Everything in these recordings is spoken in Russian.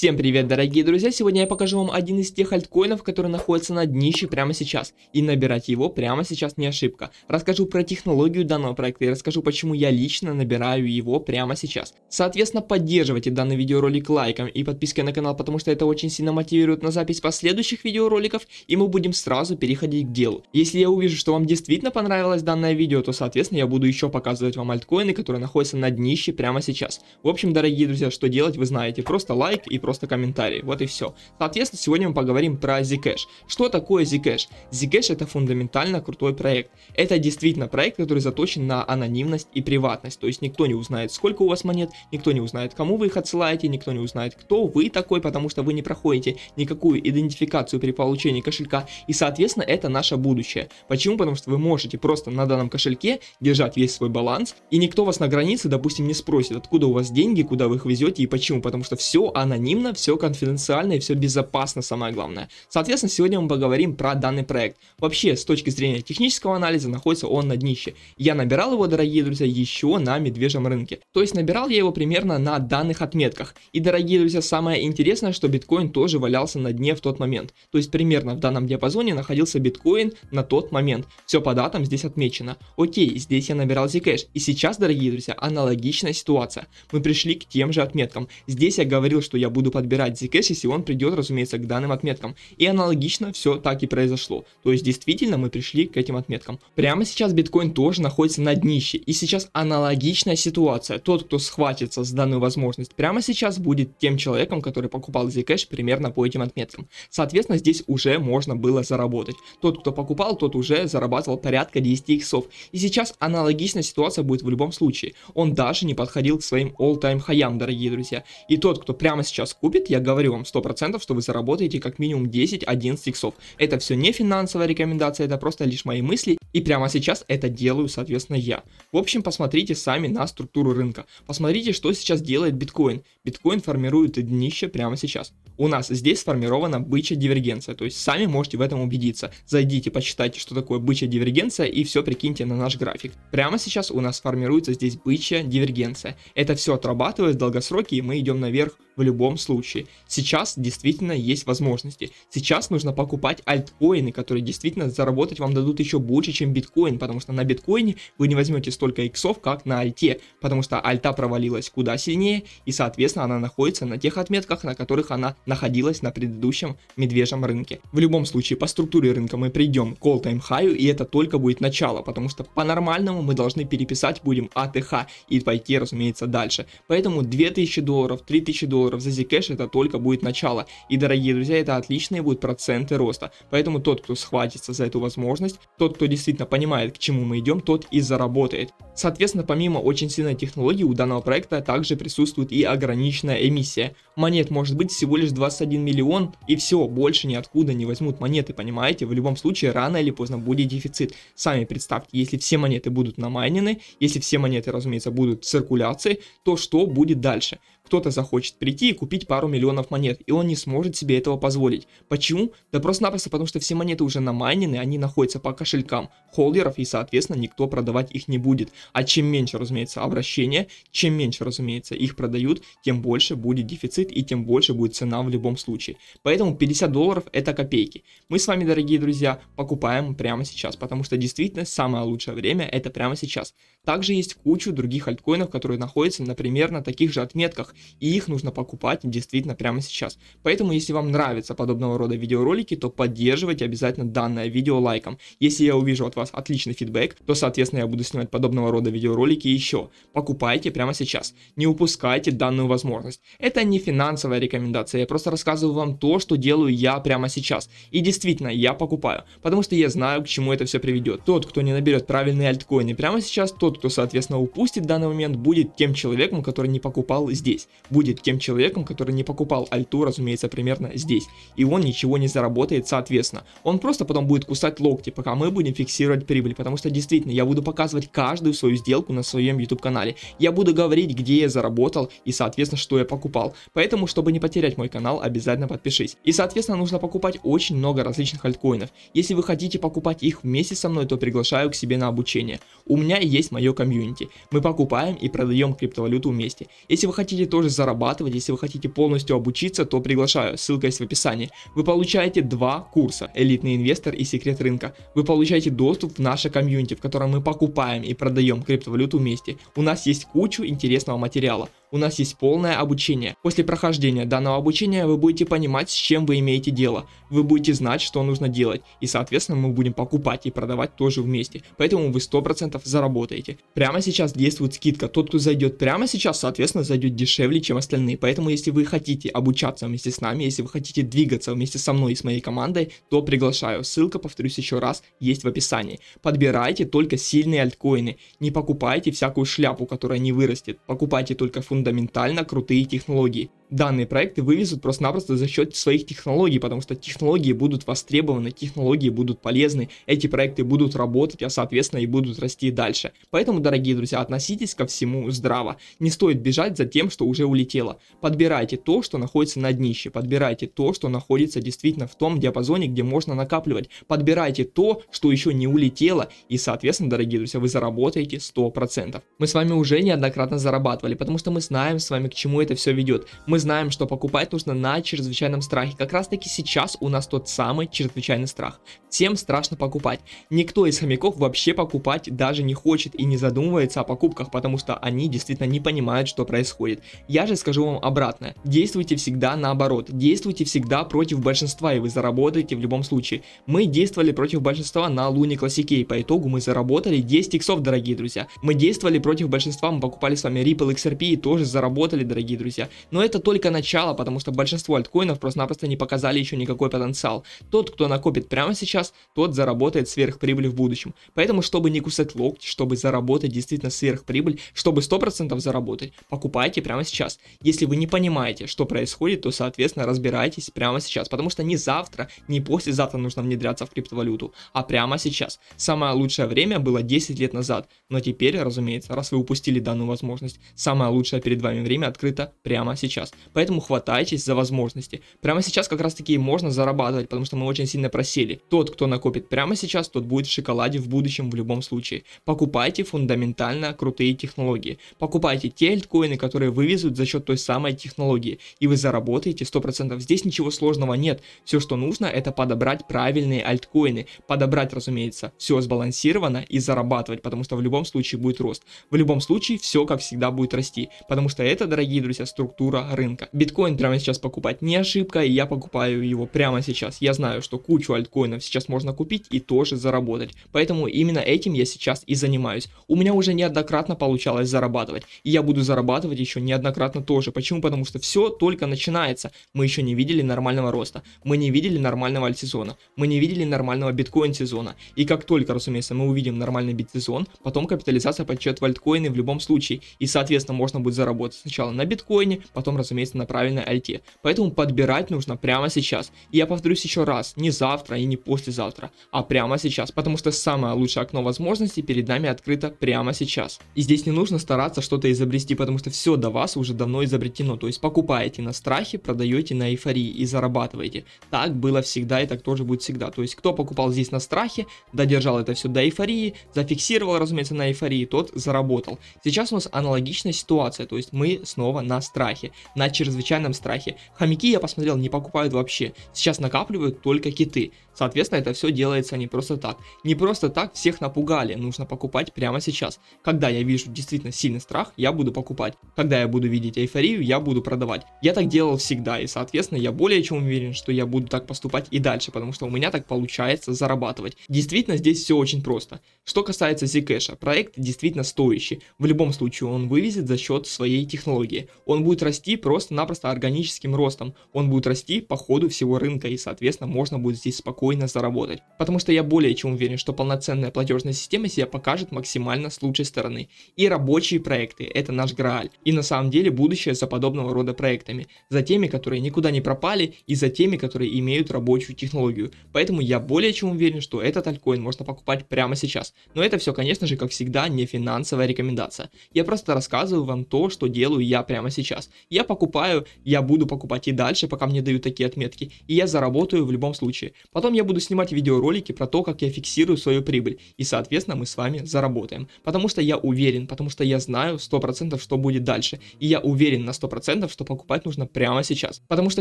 Всем привет, дорогие друзья! Сегодня я покажу вам один из тех альткоинов, который находится на днище прямо сейчас. И набирать его прямо сейчас не ошибка. Расскажу про технологию данного проекта и расскажу, почему я лично набираю его прямо сейчас. Соответственно, поддерживайте данный видеоролик лайком и подпиской на канал, потому что это очень сильно мотивирует на запись последующих видеороликов, и мы будем сразу переходить к делу. Если я увижу, что вам действительно понравилось данное видео, то, соответственно, я буду еще показывать вам альткоины, которые находятся на днище прямо сейчас. В общем, дорогие друзья, что делать, вы знаете. Просто лайк и просто просто комментарии. Вот и все. Соответственно, сегодня мы поговорим про Zcash. Что такое Zcash? Zcash это фундаментально крутой проект. Это действительно проект, который заточен на анонимность и приватность. То есть никто не узнает, сколько у вас монет, никто не узнает, кому вы их отсылаете, никто не узнает, кто вы такой, потому что вы не проходите никакую идентификацию при получении кошелька. И, соответственно, это наше будущее. Почему? Потому что вы можете просто на данном кошельке держать весь свой баланс, и никто вас на границе, допустим, не спросит, откуда у вас деньги, куда вы их везете и почему. Потому что все анонимно анонимно, все конфиденциально и все безопасно, самое главное. Соответственно, сегодня мы поговорим про данный проект. Вообще, с точки зрения технического анализа, находится он на днище. Я набирал его, дорогие друзья, еще на медвежьем рынке. То есть набирал я его примерно на данных отметках. И, дорогие друзья, самое интересное, что биткоин тоже валялся на дне в тот момент. То есть примерно в данном диапазоне находился биткоин на тот момент. Все по датам здесь отмечено. Окей, здесь я набирал Zcash. И сейчас, дорогие друзья, аналогичная ситуация. Мы пришли к тем же отметкам. Здесь я говорил, что я буду буду подбирать Zcash, если он придет, разумеется, к данным отметкам. И аналогично все так и произошло. То есть действительно мы пришли к этим отметкам. Прямо сейчас биткоин тоже находится на днище. И сейчас аналогичная ситуация. Тот, кто схватится за данную возможность прямо сейчас, будет тем человеком, который покупал Zcash примерно по этим отметкам. Соответственно, здесь уже можно было заработать. Тот, кто покупал, тот уже зарабатывал порядка 10 иксов. И сейчас аналогичная ситуация будет в любом случае. Он даже не подходил к своим all-time хаям, дорогие друзья. И тот, кто прямо сейчас купит, я говорю вам 100%, что вы заработаете как минимум 10-11 иксов. Это все не финансовая рекомендация, это просто лишь мои мысли, и прямо сейчас это делаю, соответственно, я. В общем, посмотрите сами на структуру рынка. Посмотрите, что сейчас делает биткоин. Биткоин формирует днище прямо сейчас. У нас здесь сформирована бычья дивергенция, то есть сами можете в этом убедиться. Зайдите, почитайте, что такое бычья дивергенция, и все прикиньте на наш график. Прямо сейчас у нас формируется здесь бычья дивергенция. Это все отрабатывает в и мы идем наверх в любом случае. Сейчас действительно есть возможности. Сейчас нужно покупать альткоины, которые действительно заработать вам дадут еще больше, чем биткоин, потому что на биткоине вы не возьмете столько иксов, как на альте, потому что альта провалилась куда сильнее, и, соответственно, она находится на тех отметках, на которых она находилась на предыдущем медвежьем рынке. В любом случае, по структуре рынка мы придем к all time high, и это только будет начало, потому что по-нормальному мы должны переписать будем АТХ и пойти, разумеется, дальше. Поэтому 2000 долларов, 3000 долларов за зик. Кэш это только будет начало. И, дорогие друзья, это отличные будут проценты роста. Поэтому тот, кто схватится за эту возможность, тот, кто действительно понимает, к чему мы идем, тот и заработает. Соответственно, помимо очень сильной технологии, у данного проекта также присутствует и ограниченная эмиссия. Монет может быть всего лишь 21 миллион, и все, больше ниоткуда не возьмут монеты, понимаете? В любом случае, рано или поздно будет дефицит. Сами представьте, если все монеты будут намайнены, если все монеты, разумеется, будут в циркуляции, то что будет дальше? Кто-то захочет прийти и купить накопить пару миллионов монет, и он не сможет себе этого позволить. Почему? Да просто-напросто потому, что все монеты уже намайнены, они находятся по кошелькам холдеров, и, соответственно, никто продавать их не будет. А чем меньше, разумеется, обращения, чем меньше, разумеется, их продают, тем больше будет дефицит и тем больше будет цена в любом случае. Поэтому 50 долларов это копейки. Мы с вами, дорогие друзья, покупаем прямо сейчас, потому что действительно самое лучшее время это прямо сейчас. Также есть кучу других альткоинов, которые находятся, например, на таких же отметках, и их нужно покупать действительно прямо сейчас. Поэтому, если вам нравятся подобного рода видеоролики, то поддерживайте обязательно данное видео лайком. Если я увижу от вас отличный фидбэк, то, соответственно, я буду снимать подобного рода видеоролики еще. Покупайте прямо сейчас. Не упускайте данную возможность. Это не финансовая рекомендация, я просто рассказываю вам то, что делаю я прямо сейчас. И действительно, я покупаю, потому что я знаю, к чему это все приведет. Тот, кто не наберет правильные альткоины прямо сейчас, тот, кто, соответственно, упустит данный момент, будет тем человеком, который не покупал здесь. Будет тем человеком, который который не покупал альту, разумеется, примерно здесь. И он ничего не заработает, соответственно. Он просто потом будет кусать локти, пока мы будем фиксировать прибыль. Потому что действительно, я буду показывать каждую свою сделку на своем YouTube канале. Я буду говорить, где я заработал и, соответственно, что я покупал. Поэтому, чтобы не потерять мой канал, обязательно подпишись. И, соответственно, нужно покупать очень много различных альткоинов. Если вы хотите покупать их вместе со мной, то приглашаю к себе на обучение. У меня есть мое комьюнити. Мы покупаем и продаем криптовалюту вместе. Если вы хотите тоже зарабатывать, если вы хотите полностью обучиться, то приглашаю, ссылка есть в описании. Вы получаете два курса, элитный инвестор и секрет рынка. Вы получаете доступ в наше комьюнити, в котором мы покупаем и продаем криптовалюту вместе. У нас есть кучу интересного материала. У нас есть полное обучение. После прохождения данного обучения вы будете понимать, с чем вы имеете дело. Вы будете знать, что нужно делать. И соответственно мы будем покупать и продавать тоже вместе. Поэтому вы 100% заработаете. Прямо сейчас действует скидка. Тот, кто зайдет прямо сейчас, соответственно зайдет дешевле, чем остальные. Поэтому если вы хотите обучаться вместе с нами, если вы хотите двигаться вместе со мной и с моей командой, то приглашаю. Ссылка, повторюсь еще раз, есть в описании. Подбирайте только сильные альткоины. Не покупайте всякую шляпу, которая не вырастет. Покупайте только фундамент фундаментально крутые технологии, данные проекты вывезут просто-напросто за счет своих технологий, потому что технологии будут востребованы, технологии будут полезны, эти проекты будут работать, а соответственно и будут расти дальше. Поэтому, дорогие друзья, относитесь ко всему здраво. Не стоит бежать за тем, что уже улетело. Подбирайте то, что находится на днище, подбирайте то, что находится действительно в том диапазоне, где можно накапливать. Подбирайте то, что еще не улетело, и соответственно, дорогие друзья, вы заработаете 100%. Мы с вами уже неоднократно зарабатывали, потому что мы знаем с вами, к чему это все ведет. Мы знаем, что покупать нужно на чрезвычайном страхе. Как раз таки сейчас у нас тот самый чрезвычайный страх. Всем страшно покупать. Никто из хомяков вообще покупать даже не хочет и не задумывается о покупках, потому что они действительно не понимают, что происходит. Я же скажу вам обратное. Действуйте всегда наоборот. Действуйте всегда против большинства, и вы заработаете в любом случае. Мы действовали против большинства на Луне Классике, и по итогу мы заработали 10 иксов, дорогие друзья. Мы действовали против большинства, мы покупали с вами Ripple XRP и тоже заработали, дорогие друзья. Но это то только начало, потому что большинство альткоинов просто-напросто не показали еще никакой потенциал. Тот, кто накопит прямо сейчас, тот заработает сверхприбыль в будущем. Поэтому, чтобы не кусать локти, чтобы заработать действительно сверхприбыль, чтобы 100% заработать, покупайте прямо сейчас. Если вы не понимаете, что происходит, то, соответственно, разбирайтесь прямо сейчас, потому что не завтра, не послезавтра нужно внедряться в криптовалюту, а прямо сейчас. Самое лучшее время было 10 лет назад, но теперь, разумеется, раз вы упустили данную возможность, самое лучшее перед вами время открыто прямо сейчас. Поэтому хватайтесь за возможности. Прямо сейчас как раз таки можно зарабатывать, потому что мы очень сильно просели. Тот, кто накопит прямо сейчас, тот будет в шоколаде в будущем в любом случае. Покупайте фундаментально крутые технологии. Покупайте те альткоины, которые вывезут за счет той самой технологии. И вы заработаете 100%. Здесь ничего сложного нет. Все, что нужно, это подобрать правильные альткоины. Подобрать, разумеется, все сбалансировано и зарабатывать, потому что в любом случае будет рост. В любом случае все, как всегда, будет расти, потому что это, дорогие друзья, структура рынка рынка. Биткоин прямо сейчас покупать не ошибка, и я покупаю его прямо сейчас. Я знаю, что кучу альткоинов сейчас можно купить и тоже заработать. Поэтому именно этим я сейчас и занимаюсь. У меня уже неоднократно получалось зарабатывать. И я буду зарабатывать еще неоднократно тоже. Почему? Потому что все только начинается. Мы еще не видели нормального роста. Мы не видели нормального альтсезона. Мы не видели нормального биткоин-сезона. И как только, разумеется, мы увидим нормальный бит-сезон, потом капитализация подчет в альткоины в любом случае. И, соответственно, можно будет заработать сначала на биткоине, потом, разумеется, разумеется, на правильной альте, Поэтому подбирать нужно прямо сейчас. И я повторюсь еще раз, не завтра и не послезавтра, а прямо сейчас, потому что самое лучшее окно возможностей перед нами открыто прямо сейчас. И здесь не нужно стараться что-то изобрести, потому что все до вас уже давно изобретено, то есть покупаете на страхе, продаете на эйфории и зарабатываете. Так было всегда и так тоже будет всегда. То есть кто покупал здесь на страхе, додержал это все до эйфории, зафиксировал, разумеется, на эйфории, тот заработал. Сейчас у нас аналогичная ситуация, то есть мы снова на страхе на чрезвычайном страхе. Хомяки, я посмотрел, не покупают вообще. Сейчас накапливают только киты. Соответственно, это все делается не просто так. Не просто так всех напугали, нужно покупать прямо сейчас. Когда я вижу действительно сильный страх, я буду покупать. Когда я буду видеть эйфорию, я буду продавать. Я так делал всегда, и соответственно, я более чем уверен, что я буду так поступать и дальше, потому что у меня так получается зарабатывать. Действительно, здесь все очень просто. Что касается Zcash, проект действительно стоящий. В любом случае, он вывезет за счет своей технологии. Он будет расти просто просто-напросто органическим ростом. Он будет расти по ходу всего рынка и, соответственно, можно будет здесь спокойно заработать. Потому что я более чем уверен, что полноценная платежная система себя покажет максимально с лучшей стороны. И рабочие проекты – это наш грааль. И на самом деле будущее за подобного рода проектами. За теми, которые никуда не пропали и за теми, которые имеют рабочую технологию. Поэтому я более чем уверен, что этот альткоин можно покупать прямо сейчас. Но это все, конечно же, как всегда, не финансовая рекомендация. Я просто рассказываю вам то, что делаю я прямо сейчас. Я покупаю покупаю, я буду покупать и дальше, пока мне дают такие отметки, и я заработаю в любом случае. Потом я буду снимать видеоролики про то, как я фиксирую свою прибыль, и соответственно мы с вами заработаем. Потому что я уверен, потому что я знаю 100% что будет дальше, и я уверен на 100% что покупать нужно прямо сейчас. Потому что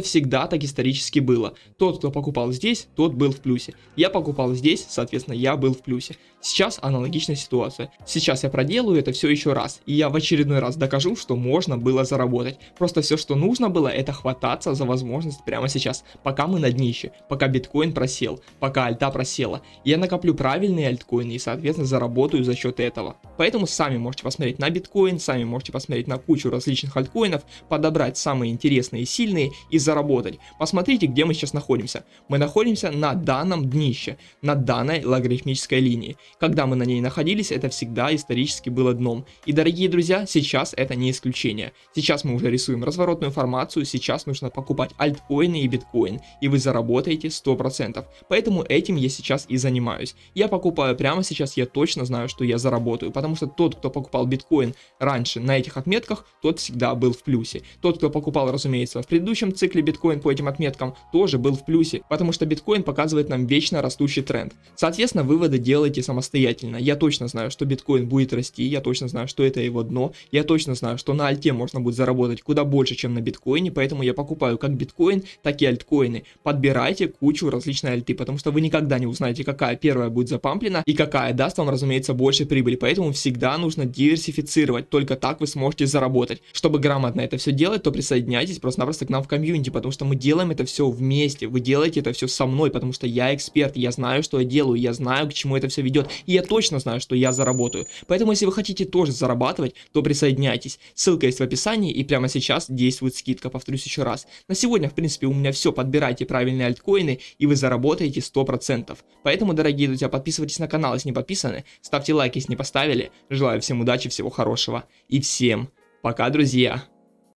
всегда так исторически было. Тот, кто покупал здесь, тот был в плюсе. Я покупал здесь, соответственно я был в плюсе. Сейчас аналогичная ситуация. Сейчас я проделаю это все еще раз, и я в очередной раз докажу, что можно было заработать. Просто все, что нужно было, это хвататься за возможность прямо сейчас, пока мы на днище, пока биткоин просел, пока альта просела. Я накоплю правильные альткоины и, соответственно, заработаю за счет этого. Поэтому сами можете посмотреть на биткоин, сами можете посмотреть на кучу различных альткоинов, подобрать самые интересные и сильные и заработать. Посмотрите, где мы сейчас находимся. Мы находимся на данном днище, на данной логарифмической линии. Когда мы на ней находились, это всегда исторически было дном. И, дорогие друзья, сейчас это не исключение. Сейчас мы уже рисуем разворот разворотную информацию сейчас нужно покупать альткоины и биткоин, и вы заработаете 100%. Поэтому этим я сейчас и занимаюсь. Я покупаю прямо сейчас, я точно знаю, что я заработаю, потому что тот, кто покупал биткоин раньше на этих отметках, тот всегда был в плюсе. Тот, кто покупал, разумеется, в предыдущем цикле биткоин по этим отметкам, тоже был в плюсе, потому что биткоин показывает нам вечно растущий тренд. Соответственно, выводы делайте самостоятельно. Я точно знаю, что биткоин будет расти, я точно знаю, что это его дно, я точно знаю, что на альте можно будет заработать куда больше, больше, чем на биткоине, поэтому я покупаю как биткоин, так и альткоины. Подбирайте кучу различных альты, потому что вы никогда не узнаете, какая первая будет запамплена и какая даст вам, разумеется, больше прибыли. Поэтому всегда нужно диверсифицировать, только так вы сможете заработать. Чтобы грамотно это все делать, то присоединяйтесь просто-напросто к нам в комьюнити, потому что мы делаем это все вместе, вы делаете это все со мной, потому что я эксперт, я знаю, что я делаю, я знаю, к чему это все ведет, и я точно знаю, что я заработаю. Поэтому, если вы хотите тоже зарабатывать, то присоединяйтесь. Ссылка есть в описании, и прямо сейчас действует скидка, повторюсь еще раз. На сегодня, в принципе, у меня все, подбирайте правильные альткоины, и вы заработаете 100%. Поэтому, дорогие друзья, подписывайтесь на канал, если не подписаны, ставьте лайк, если не поставили. Желаю всем удачи, всего хорошего, и всем пока, друзья!